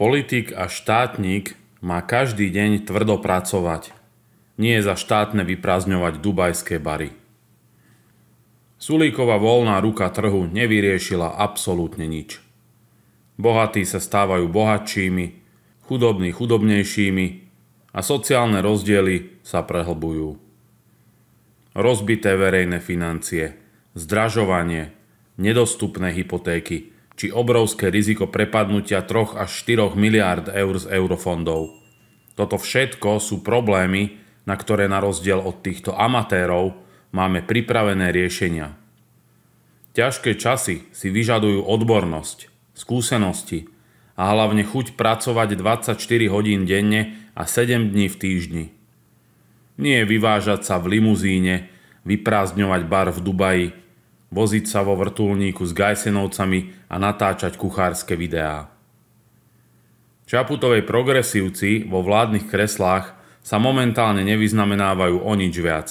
Politik a štátnik má každý deň tvrdo pracovať. Nie za štátne vyprázdňovať dubajské bary. Sulíková voľná ruka trhu nevyriešila absolútne nič. Bohatí sa stávajú bohatšími, chudobní chudobnejšími a sociálne rozdiely sa prehlbujú. Rozbité verejné financie, zdražovanie, nedostupné hypotéky – či obrovské riziko prepadnutia 3 až 4 miliárd eur z eurofondov. Toto všetko sú problémy, na ktoré na rozdiel od týchto amatérov máme pripravené riešenia. Ťažké časy si vyžadujú odbornosť, skúsenosti a hlavne chuť pracovať 24 hodín denne a 7 dní v týždni. Nie vyvážať sa v limuzíne, vyprázdňovať bar v Dubaji voziť sa vo vrtulníku s Gajsenovcami a natáčať kuchárske videá. Čaputovej progresívci vo vládnych kreslách sa momentálne nevyznamenávajú o nič viac.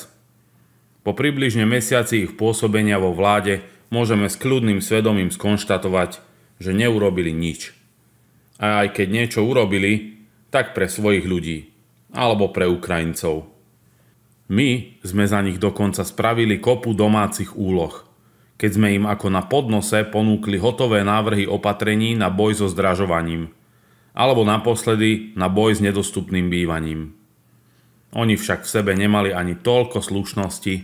Po približne mesiaci ich pôsobenia vo vláde môžeme s kľudným svedomím skonštatovať, že neurobili nič. A aj keď niečo urobili, tak pre svojich ľudí. Alebo pre Ukrajincov. My sme za nich dokonca spravili kopu domácich úloh – keď sme im ako na podnose ponúkli hotové návrhy opatrení na boj so zdražovaním alebo naposledy na boj s nedostupným bývaním. Oni však v sebe nemali ani toľko slušnosti,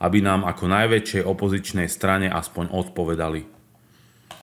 aby nám ako najväčšej opozičnej strane aspoň odpovedali.